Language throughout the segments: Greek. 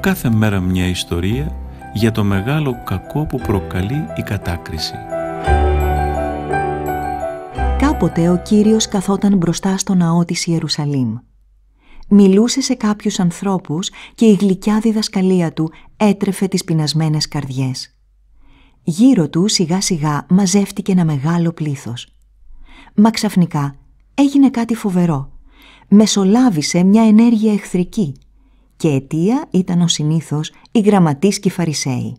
κάθε μέρα μια ιστορία για το μεγάλο κακό που προκαλεί η κατάκριση. Κάποτε ο Κύριος καθόταν μπροστά στο ναό της Ιερουσαλήμ. Μιλούσε σε κάποιους ανθρώπους και η γλυκιά διδασκαλία του έτρεφε τις πεινασμένες καρδιές. Γύρω του σιγά σιγά μαζεύτηκε ένα μεγάλο πλήθος. Μα ξαφνικά έγινε κάτι φοβερό. Μεσολάβησε μια ενέργεια εχθρική και αιτία ήταν ο συνήθως οι γραμματείς και οι φαρισαίοι.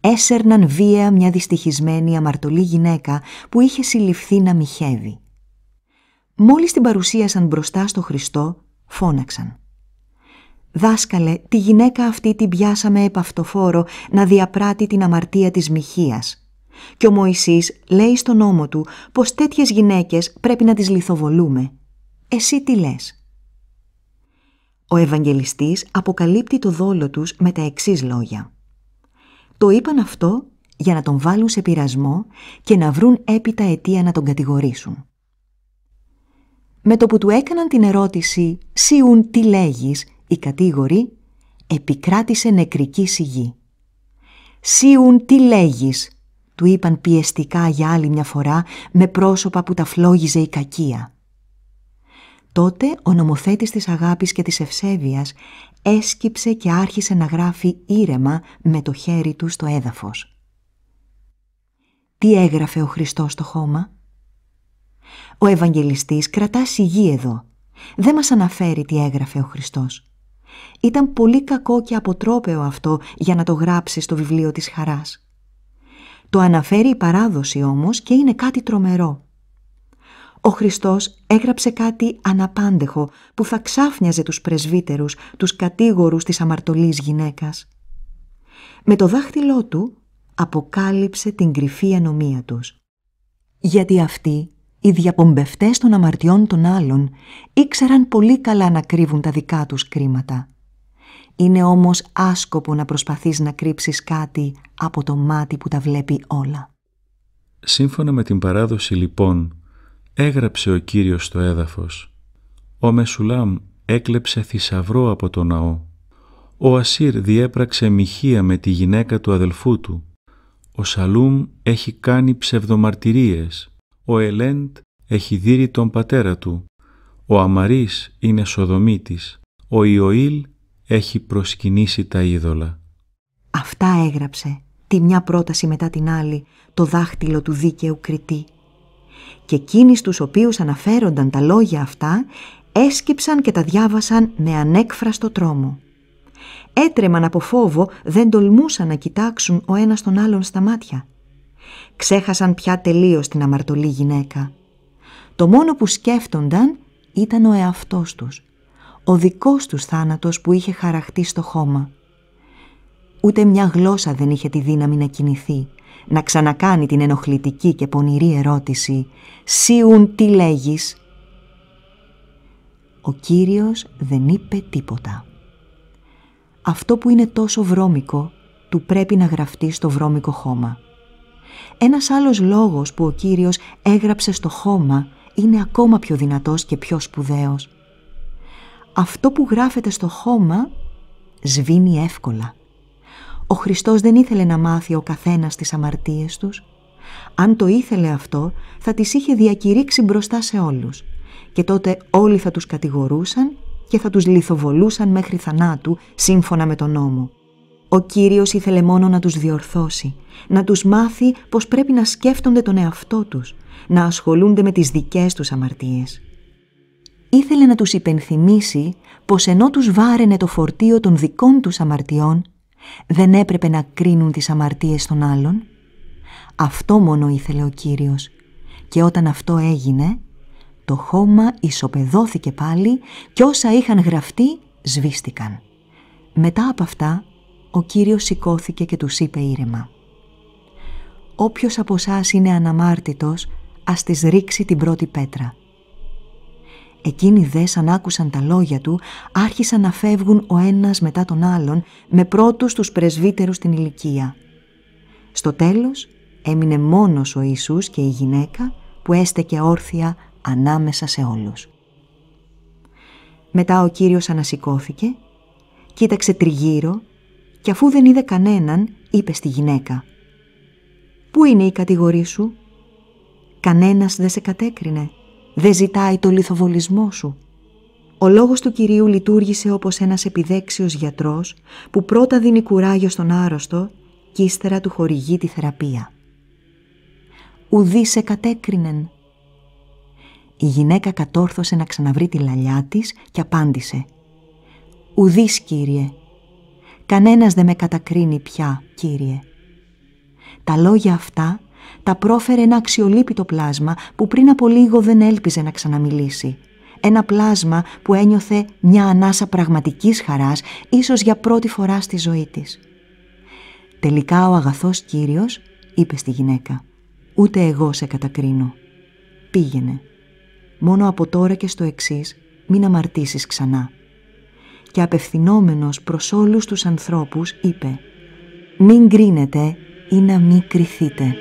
Έσερναν βία μια δυστυχισμένη αμαρτωλή γυναίκα που είχε συλληφθεί να μοιχεύει. Μόλις την παρουσίασαν μπροστά στο Χριστό, φώναξαν. «Δάσκαλε, τη γυναίκα αυτή την πιάσαμε επαυτοφόρο να διαπράττει την αμαρτία της μοιχείας». Και ο Μωυσής λέει στον νόμο του πως τέτοιες γυναίκες πρέπει να τις λιθοβολούμε. Εσύ τι λες. Ο Ευαγγελιστής αποκαλύπτει το δόλο τους με τα εξής λόγια. Το είπαν αυτό για να τον βάλουν σε πειρασμό και να βρουν έπειτα αιτία να τον κατηγορήσουν. Με το που του έκαναν την ερώτηση «Σιούν τι λέγεις» η κατήγορη επικράτησε νεκρική σιγή. «Σιούν τι λέγεις» του είπαν πιεστικά για άλλη μια φορά με πρόσωπα που τα φλόγιζε η κακία. Τότε ο νομοθέτης της αγάπης και της ευσέβειας έσκυψε και άρχισε να γράφει ήρεμα με το χέρι του στο έδαφος. Τι έγραφε ο Χριστός στο χώμα? Ο Ευαγγελιστής κρατά σιγή εδώ. Δεν μας αναφέρει τι έγραφε ο Χριστός. Ήταν πολύ κακό και αποτρόπαιο αυτό για να το γράψει στο βιβλίο της χαράς. Το αναφέρει η παράδοση όμως και είναι κάτι τρομερό ο Χριστός έγραψε κάτι αναπάντεχο που θα ξάφνιαζε τους πρεσβύτερους, τους κατήγορους της αμαρτωλής γυναίκας. Με το δάχτυλό του αποκάλυψε την κρυφή ανομία τους. Γιατί αυτοί, οι διαπομπευτές των αμαρτιών των άλλων, ήξεραν πολύ καλά να κρύβουν τα δικά τους κρίματα. Είναι όμως άσκοπο να προσπαθείς να κρύψεις κάτι από το μάτι που τα βλέπει όλα. Σύμφωνα με την παράδοση λοιπόν έγραψε ο Κύριος στο έδαφος. Ο Μεσουλάμ έκλεψε θησαυρό από το ναό. Ο Ασύρ διέπραξε μοιχεία με τη γυναίκα του αδελφού του. Ο Σαλούμ έχει κάνει ψευδομαρτυρίες. Ο Ελέντ έχει δίρει τον πατέρα του. Ο Αμαρής είναι σοδομήτης. Ο Ιωήλ έχει προσκυνήσει τα είδωλα. Αυτά έγραψε, τη μια πρόταση μετά την άλλη, το δάχτυλο του δίκαιου κριτή και εκείνοι στους οποίους αναφέρονταν τα λόγια αυτά έσκυψαν και τα διάβασαν με ανέκφραστο τρόμο. Έτρεμαν από φόβο, δεν τολμούσαν να κοιτάξουν ο ένας τον άλλον στα μάτια. Ξέχασαν πια τελείως την αμαρτωλή γυναίκα. Το μόνο που σκέφτονταν ήταν ο εαυτός τους, ο δικός τους θάνατος που είχε χαραχτεί στο χώμα. Ούτε μια γλώσσα δεν είχε τη δύναμη να κινηθεί να ξανακάνει την ενοχλητική και πονηρή ερώτηση «Σίουν τι λέγεις» Ο Κύριος δεν είπε τίποτα. Αυτό που είναι τόσο βρώμικο του πρέπει να γραφτεί στο βρώμικο χώμα. Ένας άλλος λόγος που ο Κύριος έγραψε στο χώμα είναι ακόμα πιο δυνατός και πιο σπουδαίος. Αυτό που γράφεται στο χώμα σβήνει εύκολα ο Χριστός δεν ήθελε να μάθει ο καθένας τις αμαρτίες τους. Αν το ήθελε αυτό, θα τις είχε διακηρύξει μπροστά σε όλους. Και τότε όλοι θα τους κατηγορούσαν και θα τους λιθοβολούσαν μέχρι θανάτου, σύμφωνα με τον νόμο. Ο Κύριος ήθελε μόνο να τους διορθώσει, να τους μάθει πως πρέπει να σκέφτονται τον εαυτό τους, να ασχολούνται με τις δικές τους αμαρτίες. Ήθελε να τους υπενθυμίσει πως ενώ τους βάραινε το φορτίο των δικών τους αμαρτιών, δεν έπρεπε να κρίνουν τις αμαρτίες των άλλων. Αυτό μόνο ήθελε ο Κύριος και όταν αυτό έγινε το χώμα ισοπεδώθηκε πάλι και όσα είχαν γραφτεί σβήστηκαν. Μετά από αυτά ο Κύριος σηκώθηκε και τους είπε ήρεμα «Όποιος από εσάς είναι αναμάρτητος ας της ρίξει την πρώτη πέτρα» Εκείνοι δες σαν άκουσαν τα λόγια του, άρχισαν να φεύγουν ο ένας μετά τον άλλον, με πρώτους τους πρεσβύτερους την ηλικία. Στο τέλος έμεινε μόνος ο Ιησούς και η γυναίκα που έστεκε όρθια ανάμεσα σε όλους. Μετά ο Κύριος ανασηκώθηκε, κοίταξε τριγύρω και αφού δεν είδε κανέναν είπε στη γυναίκα «Πού είναι η κατηγορή σου» «Κανένας δεν σε κατέκρινε» δεν ζητάει το λιθοβολισμό σου. Ο λόγος του Κυρίου λειτουργήσε όπως ένας επιδέξιος γιατρός που πρώτα δίνει κουράγιο στον άρρωστο και ύστερα του χορηγεί τη θεραπεία. Ουδής σε Η γυναίκα κατόρθωσε να ξαναβρει τη λαλιά της και απάντησε «Ουδής, Κύριε, κανένας δεν με κατακρίνει πια, Κύριε». Τα λόγια αυτά τα πρόφερε ένα αξιολύπητο πλάσμα που πριν από λίγο δεν έλπιζε να ξαναμιλήσει. Ένα πλάσμα που ένιωθε μια ανάσα πραγματικής χαράς, ίσως για πρώτη φορά στη ζωή της. «Τελικά ο αγαθός Κύριος», είπε στη γυναίκα, «ούτε εγώ σε κατακρίνω. Πήγαινε. Μόνο από τώρα και στο εξής μην αμαρτήσεις ξανά». Και απευθυνόμενος προς όλους τους ανθρώπους είπε «Μην κρίνετε ή να μην κρυθείτε».